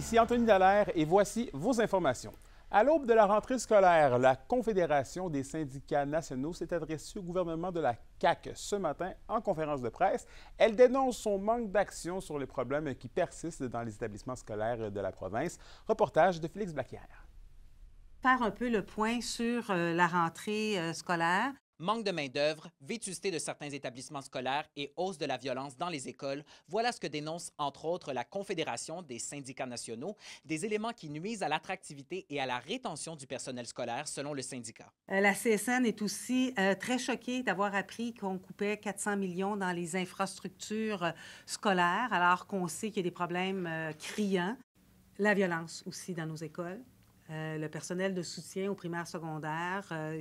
Ici Anthony Dallaire et voici vos informations. À l'aube de la rentrée scolaire, la Confédération des syndicats nationaux s'est adressée au gouvernement de la CAQ ce matin en conférence de presse. Elle dénonce son manque d'action sur les problèmes qui persistent dans les établissements scolaires de la province. Reportage de Félix Blaquière. Faire un peu le point sur euh, la rentrée euh, scolaire. Manque de main-d'œuvre, vétusté de certains établissements scolaires et hausse de la violence dans les écoles, voilà ce que dénonce entre autres la Confédération des syndicats nationaux, des éléments qui nuisent à l'attractivité et à la rétention du personnel scolaire selon le syndicat. Euh, la CSN est aussi euh, très choquée d'avoir appris qu'on coupait 400 millions dans les infrastructures euh, scolaires alors qu'on sait qu'il y a des problèmes criants. La violence aussi dans nos écoles, euh, le personnel de soutien aux primaires secondaires euh,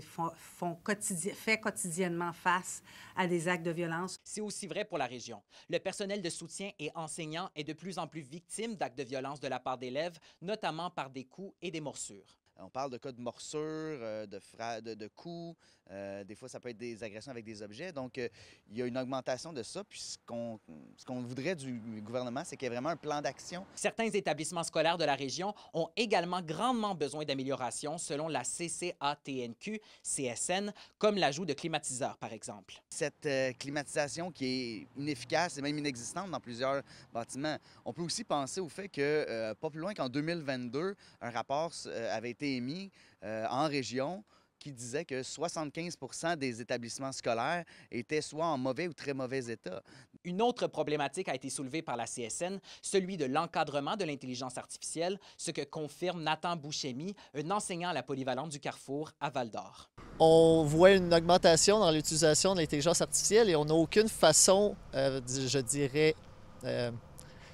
fait quotidiennement face à des actes de violence. C'est aussi vrai pour la région. Le personnel de soutien et enseignant est de plus en plus victime d'actes de violence de la part d'élèves, notamment par des coups et des morsures. Euh, on parle de cas de morsure, euh, de, de, coups. Euh, des fois, ça peut être des agressions avec des objets. Donc, il y a une augmentation de ça. Puis, ce qu'on voudrait du gouvernement, c'est qu'il y ait vraiment un plan d'action. Certains établissements scolaires de la région ont également grandement besoin d'amélioration selon la CCATNQ, CSN, comme l'ajout de climatiseurs, par exemple. Cette climatisation qui est inefficace et même inexistante dans plusieurs bâtiments, on peut aussi penser au fait que, pas plus loin qu'en 2022, un rapport avait été euh, en région qui disait que 75 des établissements scolaires étaient soit en mauvais ou très mauvais état. Une autre problématique a été soulevée par la CSN, celui de l'encadrement de l'intelligence artificielle, ce que confirme Nathan Bouchemi, un enseignant à la polyvalente du Carrefour à Val-d'Or. On voit une augmentation dans l'utilisation de l'intelligence artificielle et on n'a aucune façon, euh, je dirais, euh,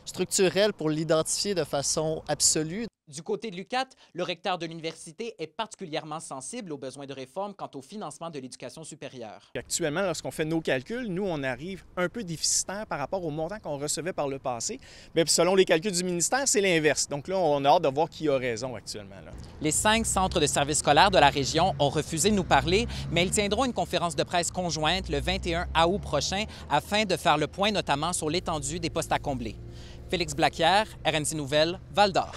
structurelle pour l'identifier de façon absolue. Du côté de l'UCAT, le recteur de l'université est particulièrement sensible aux besoins de réforme quant au financement de l'éducation supérieure. Actuellement, lorsqu'on fait nos calculs, nous, on arrive un peu déficitaire par rapport au montant qu'on recevait par le passé. Mais selon les calculs du ministère, c'est l'inverse. Donc là, on a hâte de voir qui a raison actuellement. Les cinq centres de services scolaires de la région ont refusé de nous parler, mais ils tiendront une conférence de presse conjointe le 21 août prochain afin de faire le point notamment sur l'étendue des postes à combler. Félix Blaquière, RNC Nouvelle, Val d'Or.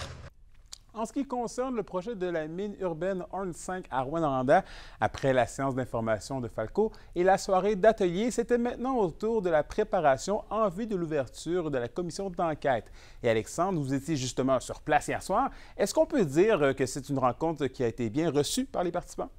En ce qui concerne le projet de la mine urbaine Horn 5 à Rwanda, après la séance d'information de Falco et la soirée d'atelier, c'était maintenant au tour de la préparation en vue de l'ouverture de la commission d'enquête. Et Alexandre, vous étiez justement sur place hier soir. Est-ce qu'on peut dire que c'est une rencontre qui a été bien reçue par les participants?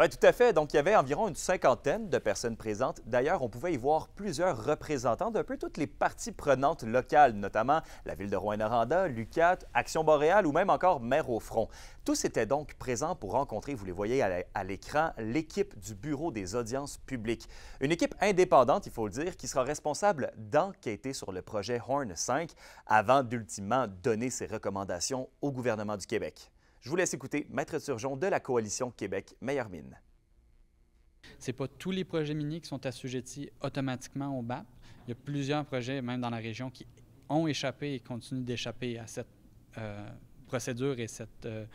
Oui, tout à fait. Donc, il y avait environ une cinquantaine de personnes présentes. D'ailleurs, on pouvait y voir plusieurs représentants d'un peu toutes les parties prenantes locales, notamment la ville de Rouen-Noranda, Lucat, Action Boréale ou même encore mère au Front. Tous étaient donc présents pour rencontrer, vous les voyez à l'écran, l'équipe du Bureau des audiences publiques. Une équipe indépendante, il faut le dire, qui sera responsable d'enquêter sur le projet Horn 5 avant d'ultimement donner ses recommandations au gouvernement du Québec. Je vous laisse écouter Maître Surgeon de la Coalition Québec Meilleure Mine. Ce pas tous les projets miniers qui sont assujettis automatiquement au BAP. Il y a plusieurs projets, même dans la région, qui ont échappé et continuent d'échapper à cette euh, procédure et cette euh,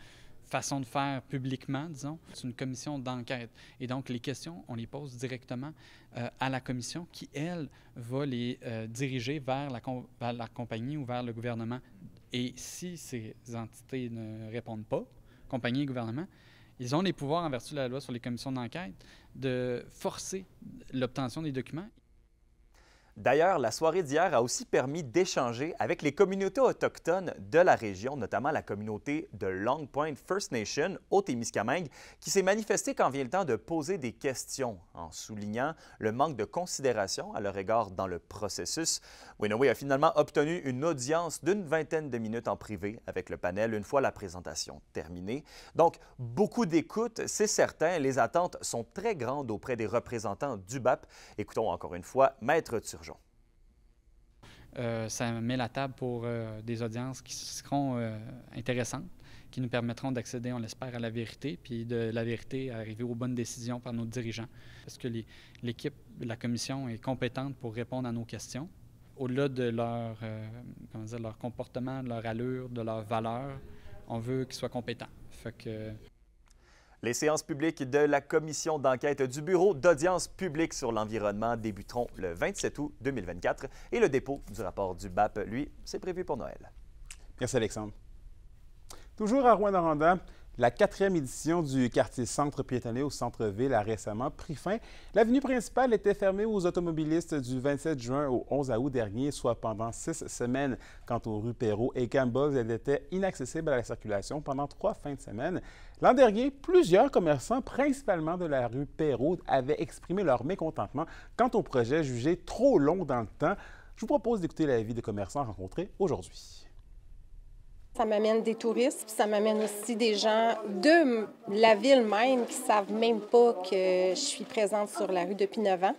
façon de faire publiquement, disons. C'est une commission d'enquête. Et donc, les questions, on les pose directement euh, à la commission qui, elle, va les diriger vers la, vers la compagnie ou vers le gouvernement et si ces entités ne répondent pas, compagnie et gouvernement, ils ont les pouvoirs, en vertu de la loi sur les commissions d'enquête, de forcer l'obtention des documents. D'ailleurs, la soirée d'hier a aussi permis d'échanger avec les communautés autochtones de la région, notamment la communauté de Long Point First Nation au Témiscamingue, qui s'est manifestée quand vient le temps de poser des questions en soulignant le manque de considération à leur égard dans le processus. Winoway a finalement obtenu une audience d'une vingtaine de minutes en privé avec le panel une fois la présentation terminée. Donc, beaucoup d'écoute, c'est certain. Les attentes sont très grandes auprès des représentants du BAP. Écoutons encore une fois Maître Turgeon. Euh, ça met la table pour euh, des audiences qui seront euh, intéressantes qui nous permettront d'accéder, on l'espère, à la vérité, puis de la vérité arriver aux bonnes décisions par nos dirigeants. Parce que l'équipe, la commission est compétente pour répondre à nos questions. Au-delà de leur, euh, comment dire, leur comportement, de leur allure, de leur valeur, on veut qu'ils soient compétents. Fait que... Les séances publiques de la commission d'enquête du Bureau d'audience publique sur l'environnement débuteront le 27 août 2024 et le dépôt du rapport du BAP, lui, c'est prévu pour Noël. Merci Alexandre. Toujours à Rouen-Noranda, la quatrième édition du quartier centre piétonnier au centre-ville a récemment pris fin. L'avenue principale était fermée aux automobilistes du 27 juin au 11 août dernier, soit pendant six semaines. Quant aux rues Perrault et Campbell, elle était inaccessible à la circulation pendant trois fins de semaine. L'an dernier, plusieurs commerçants, principalement de la rue Perrault, avaient exprimé leur mécontentement quant au projet jugé trop long dans le temps. Je vous propose d'écouter l'avis des commerçants rencontrés aujourd'hui. Ça m'amène des touristes, puis ça m'amène aussi des gens de la ville même qui savent même pas que je suis présente sur la rue depuis 9 ans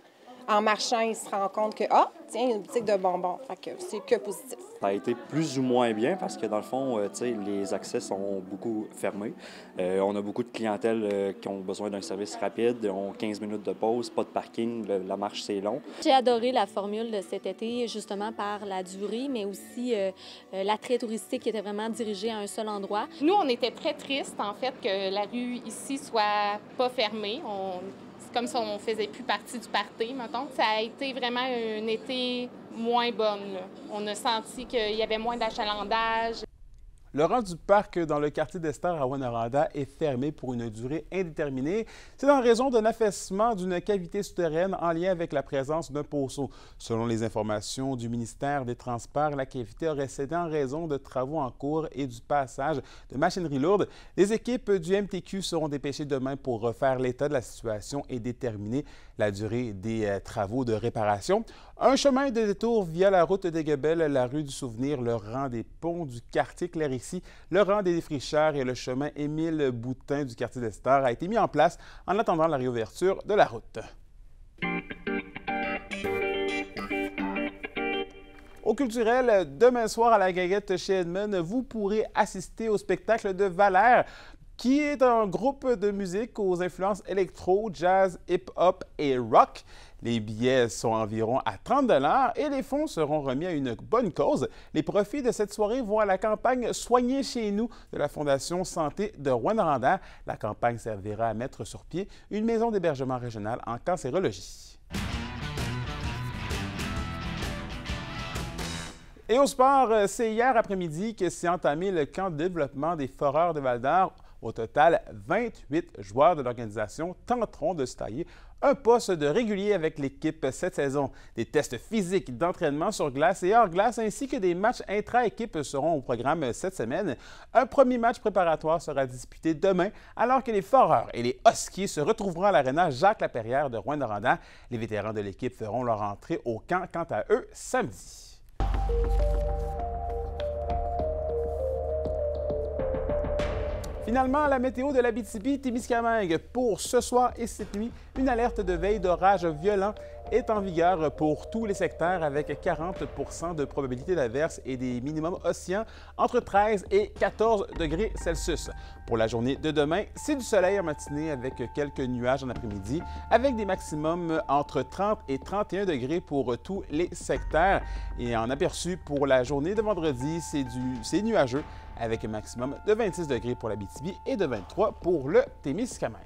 en marchant, il se rend compte que, ah, tiens, une boutique de bonbons. Fait que c'est que positif. Ça a été plus ou moins bien parce que, dans le fond, euh, tu sais, les accès sont beaucoup fermés. Euh, on a beaucoup de clientèle euh, qui ont besoin d'un service rapide, ont 15 minutes de pause, pas de parking, la marche, c'est long. J'ai adoré la formule de cet été, justement par la durée, mais aussi l'attrait touristique qui était vraiment dirigé à un seul endroit. Nous, on était très tristes, en fait, que la rue ici soit pas fermée. On comme si on faisait plus partie du party, mettons. Ça a été vraiment un été moins bonne. On a senti qu'il y avait moins d'achalandage, le rang du parc dans le quartier d'Esther à Wanaranda est fermé pour une durée indéterminée. C'est en raison d'un affaissement d'une cavité souterraine en lien avec la présence d'un poceau. Selon les informations du ministère des Transports, la cavité aurait cédé en raison de travaux en cours et du passage de machinerie lourde. Les équipes du MTQ seront dépêchées demain pour refaire l'état de la situation et déterminer la durée des euh, travaux de réparation. Un chemin de détour via la route des Gebel, la rue du Souvenir, le rang des ponts du quartier Clérici, le rang des défricheurs et le chemin Émile Boutin du quartier des a été mis en place en attendant la réouverture de la route. Au culturel, demain soir à la Gaguette chez Edmond, vous pourrez assister au spectacle de Valère qui est un groupe de musique aux influences électro, jazz, hip-hop et rock. Les billets sont environ à 30 et les fonds seront remis à une bonne cause. Les profits de cette soirée vont à la campagne Soignez chez nous de la Fondation Santé de Rwanda. La campagne servira à mettre sur pied une maison d'hébergement régionale en cancérologie. Et au sport, euh, c'est hier après-midi que s'est entamé le camp de développement des Foreurs de Val-d'Or au total, 28 joueurs de l'organisation tenteront de se tailler un poste de régulier avec l'équipe cette saison. Des tests physiques d'entraînement sur glace et hors glace ainsi que des matchs intra-équipe seront au programme cette semaine. Un premier match préparatoire sera disputé demain alors que les Foreurs et les Huskies se retrouveront à l'aréna Jacques-Laperrière de Rouen-Noranda. Les vétérans de l'équipe feront leur entrée au camp quant à eux samedi. Finalement, la météo de l'Abitibi-Témiscamingue pour ce soir et cette nuit, une alerte de veille d'orage violent est en vigueur pour tous les secteurs avec 40 de probabilité d'averse et des minimums océans entre 13 et 14 degrés Celsius. Pour la journée de demain, c'est du soleil en matinée avec quelques nuages en après-midi, avec des maximums entre 30 et 31 degrés pour tous les secteurs. Et en aperçu pour la journée de vendredi, c'est nuageux avec un maximum de 26 degrés pour la BTB et de 23 pour le Témiscamingue.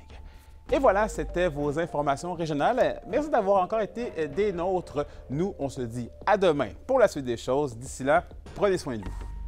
Et voilà, c'était vos informations régionales. Merci d'avoir encore été des nôtres. Nous, on se dit à demain pour la suite des choses. D'ici là, prenez soin de vous.